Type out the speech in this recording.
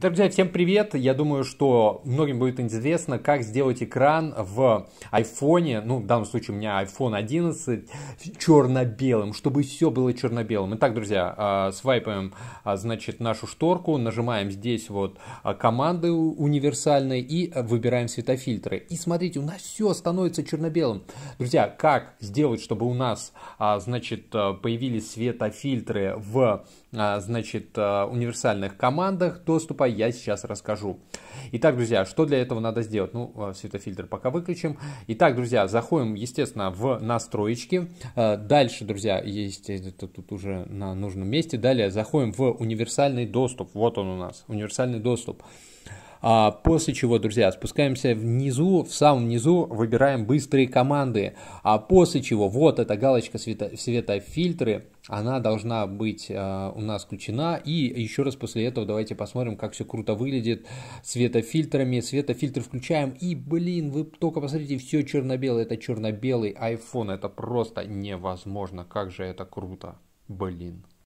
Итак, друзья, всем привет! Я думаю, что многим будет интересно, как сделать экран в айфоне, ну, в данном случае у меня iPhone 11, черно-белым, чтобы все было черно-белым. Итак, друзья, а, свайпаем, а, значит, нашу шторку, нажимаем здесь вот а, команды универсальные и выбираем светофильтры. И смотрите, у нас все становится черно-белым. Друзья, как сделать, чтобы у нас, значит, появились светофильтры в, значит, универсальных командах доступа? я сейчас расскажу. Итак, друзья, что для этого надо сделать? Ну, а, светофильтр пока выключим. Итак, друзья, заходим, естественно, в настроечки. А, дальше, друзья, есть это тут уже на нужном месте. Далее заходим в универсальный доступ. Вот он у нас, универсальный доступ. А После чего, друзья, спускаемся внизу, в самом низу, выбираем быстрые команды. А после чего, вот эта галочка света, светофильтры, она должна быть э, у нас включена. И еще раз после этого давайте посмотрим, как все круто выглядит светофильтрами. Светофильтр включаем. И, блин, вы только посмотрите, все черно-белое. Это черно-белый iPhone. Это просто невозможно. Как же это круто. Блин.